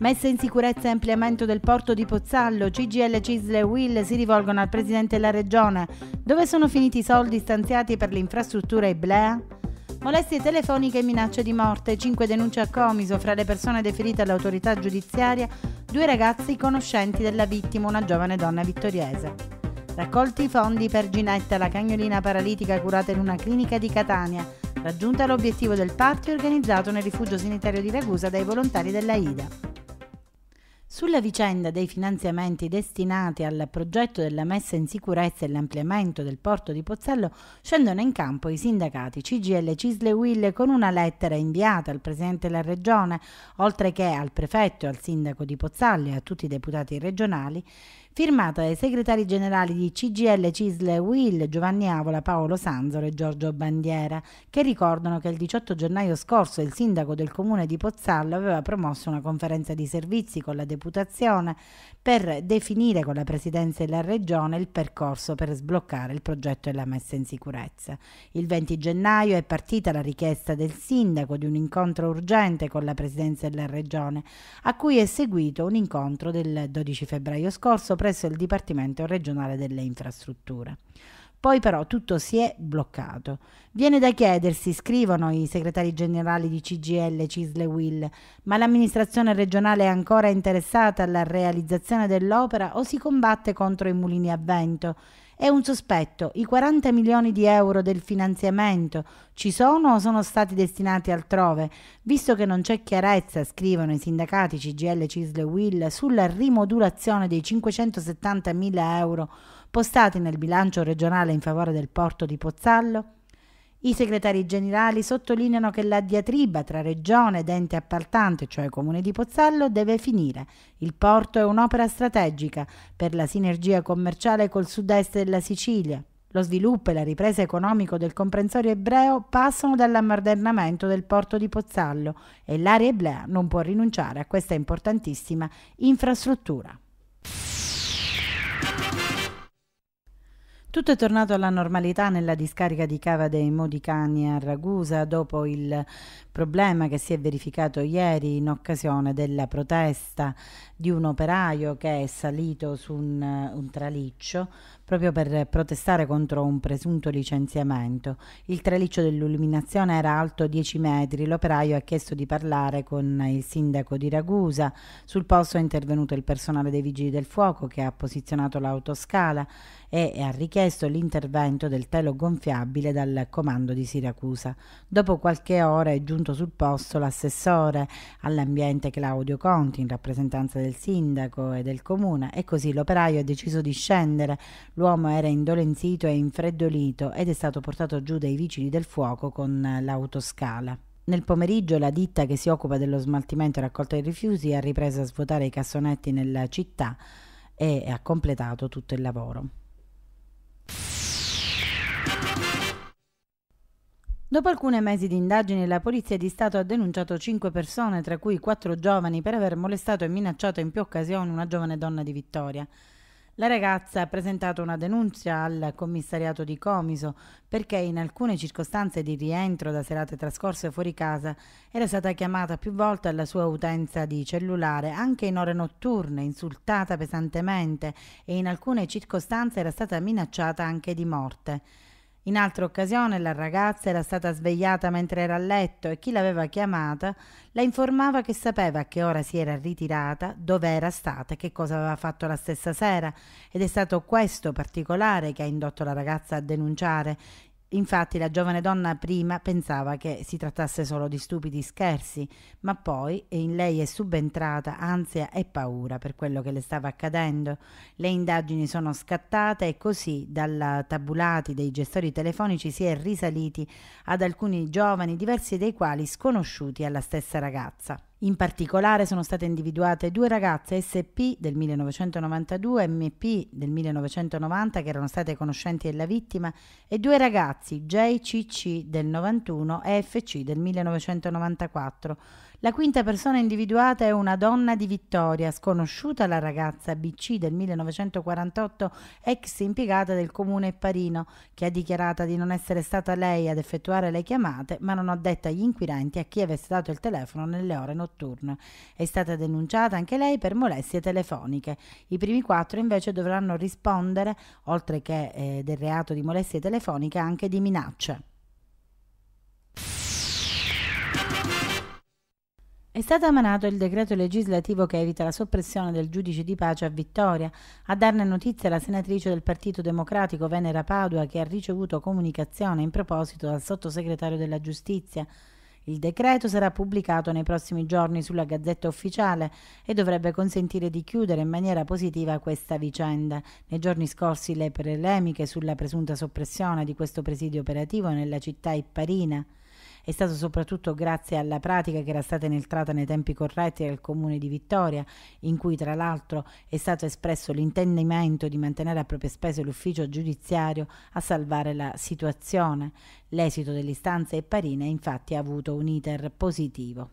Messa in sicurezza e ampliamento del porto di Pozzallo, CGL, Cisle e Will si rivolgono al presidente della regione. Dove sono finiti i soldi stanziati per l'infrastruttura Iblea? Molestie telefoniche e minacce di morte, 5 denunce a Comiso fra le persone deferite all'autorità giudiziaria, due ragazzi conoscenti della vittima, una giovane donna vittoriese. Raccolti i fondi per Ginetta, la cagnolina paralitica curata in una clinica di Catania, raggiunta l'obiettivo del party organizzato nel rifugio sanitario di Ragusa dai volontari della IDA. Sulla vicenda dei finanziamenti destinati al progetto della messa in sicurezza e l'ampliamento del porto di Pozzallo scendono in campo i sindacati CGL Cisle Will con una lettera inviata al Presidente della Regione, oltre che al Prefetto, e al Sindaco di Pozzallo e a tutti i deputati regionali, firmata dai segretari generali di CGL, Cisle, Will, Giovanni Avola, Paolo Sanzoro e Giorgio Bandiera, che ricordano che il 18 gennaio scorso il sindaco del comune di Pozzallo aveva promosso una conferenza di servizi con la deputazione per definire con la presidenza della regione il percorso per sbloccare il progetto e la messa in sicurezza. Il 20 gennaio è partita la richiesta del sindaco di un incontro urgente con la presidenza della regione, a cui è seguito un incontro del 12 febbraio scorso presso il Dipartimento regionale delle infrastrutture. Poi però tutto si è bloccato. Viene da chiedersi, scrivono i segretari generali di CGL, Cisle Will, ma l'amministrazione regionale è ancora interessata alla realizzazione dell'opera o si combatte contro i mulini a vento? È un sospetto, i 40 milioni di euro del finanziamento ci sono o sono stati destinati altrove? Visto che non c'è chiarezza, scrivono i sindacati CGL, Cisle Will, sulla rimodulazione dei 570 mila euro postati nel bilancio regionale in favore del porto di Pozzallo? I segretari generali sottolineano che la diatriba tra regione ed ente appaltante, cioè comune di Pozzallo, deve finire. Il porto è un'opera strategica per la sinergia commerciale col sud-est della Sicilia. Lo sviluppo e la ripresa economico del comprensorio ebreo passano dall'ammodernamento del porto di Pozzallo e l'area eblea non può rinunciare a questa importantissima infrastruttura. Tutto è tornato alla normalità nella discarica di Cava dei Modicani a Ragusa dopo il problema che si è verificato ieri in occasione della protesta di un operaio che è salito su un, eh, un traliccio proprio per protestare contro un presunto licenziamento. Il traliccio dell'illuminazione era alto 10 metri, l'operaio ha chiesto di parlare con il sindaco di Ragusa, sul posto è intervenuto il personale dei vigili del fuoco che ha posizionato l'autoscala e ha richiesto l'intervento del telo gonfiabile dal comando di Siracusa. Dopo qualche ora è giunto sul posto l'assessore all'ambiente Claudio Conti in rappresentanza del sindaco e del comune e così l'operaio ha deciso di scendere L'uomo era indolenzito e infreddolito ed è stato portato giù dai vicini del fuoco con eh, l'autoscala. Nel pomeriggio la ditta che si occupa dello smaltimento e raccolta dei rifiuti ha ripreso a svuotare i cassonetti nella città e ha completato tutto il lavoro. Dopo alcuni mesi di indagini, la Polizia di Stato ha denunciato cinque persone, tra cui quattro giovani, per aver molestato e minacciato in più occasioni una giovane donna di Vittoria. La ragazza ha presentato una denuncia al commissariato di Comiso perché in alcune circostanze di rientro da serate trascorse fuori casa era stata chiamata più volte alla sua utenza di cellulare, anche in ore notturne, insultata pesantemente e in alcune circostanze era stata minacciata anche di morte. In altra occasione la ragazza era stata svegliata mentre era a letto e chi l'aveva chiamata la informava che sapeva a che ora si era ritirata, dove era stata e che cosa aveva fatto la stessa sera ed è stato questo particolare che ha indotto la ragazza a denunciare Infatti la giovane donna prima pensava che si trattasse solo di stupidi scherzi, ma poi in lei è subentrata ansia e paura per quello che le stava accadendo. Le indagini sono scattate e così dal tabulati dei gestori telefonici si è risaliti ad alcuni giovani, diversi dei quali sconosciuti alla stessa ragazza. In particolare sono state individuate due ragazze SP del 1992 e MP del 1990 che erano state conoscenti della vittima e due ragazzi JCC del 91 e FC del 1994 la quinta persona individuata è una donna di Vittoria, sconosciuta la ragazza BC del 1948, ex impiegata del comune Parino, che ha dichiarato di non essere stata lei ad effettuare le chiamate, ma non ha detto agli inquirenti a chi avesse dato il telefono nelle ore notturne. È stata denunciata anche lei per molestie telefoniche. I primi quattro invece dovranno rispondere, oltre che eh, del reato di molestie telefoniche, anche di minacce. È stato emanato il decreto legislativo che evita la soppressione del giudice di pace a Vittoria. A darne notizia la senatrice del Partito Democratico Venera Padua che ha ricevuto comunicazione in proposito dal sottosegretario della Giustizia. Il decreto sarà pubblicato nei prossimi giorni sulla Gazzetta Ufficiale e dovrebbe consentire di chiudere in maniera positiva questa vicenda. Nei giorni scorsi le polemiche sulla presunta soppressione di questo presidio operativo nella città ipparina. È stato soprattutto grazie alla pratica che era stata inoltrata nei tempi corretti dal comune di Vittoria, in cui tra l'altro è stato espresso l'intendimento di mantenere a proprie spese l'ufficio giudiziario a salvare la situazione. L'esito delle istanze e Parina infatti ha avuto un iter positivo.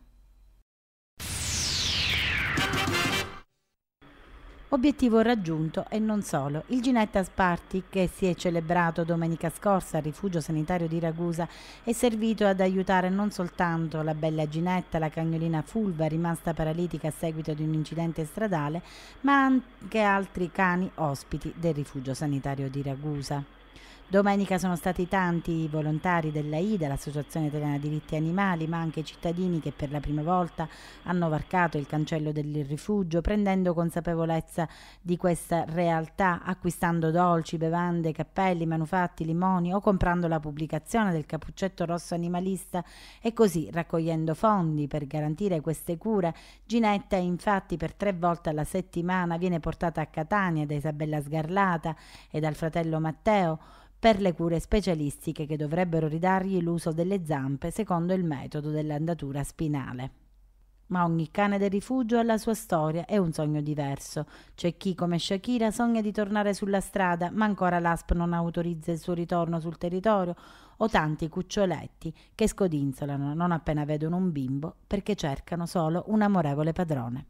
Obiettivo raggiunto e non solo. Il Ginetta Sparti, che si è celebrato domenica scorsa al rifugio sanitario di Ragusa, è servito ad aiutare non soltanto la bella Ginetta, la cagnolina Fulva, rimasta paralitica a seguito di un incidente stradale, ma anche altri cani ospiti del rifugio sanitario di Ragusa. Domenica sono stati tanti i volontari dell'AIDA, l'Associazione Italiana Diritti Animali, ma anche i cittadini che per la prima volta hanno varcato il cancello del rifugio, prendendo consapevolezza di questa realtà, acquistando dolci, bevande, cappelli, manufatti, limoni o comprando la pubblicazione del cappuccetto rosso animalista e così raccogliendo fondi per garantire queste cure. Ginetta infatti per tre volte alla settimana viene portata a Catania da Isabella Sgarlata e dal fratello Matteo per le cure specialistiche che dovrebbero ridargli l'uso delle zampe secondo il metodo dell'andatura spinale. Ma ogni cane del rifugio ha la sua storia e un sogno diverso. C'è chi, come Shakira, sogna di tornare sulla strada, ma ancora l'ASP non autorizza il suo ritorno sul territorio, o tanti cuccioletti che scodinzolano non appena vedono un bimbo perché cercano solo un amorevole padrone.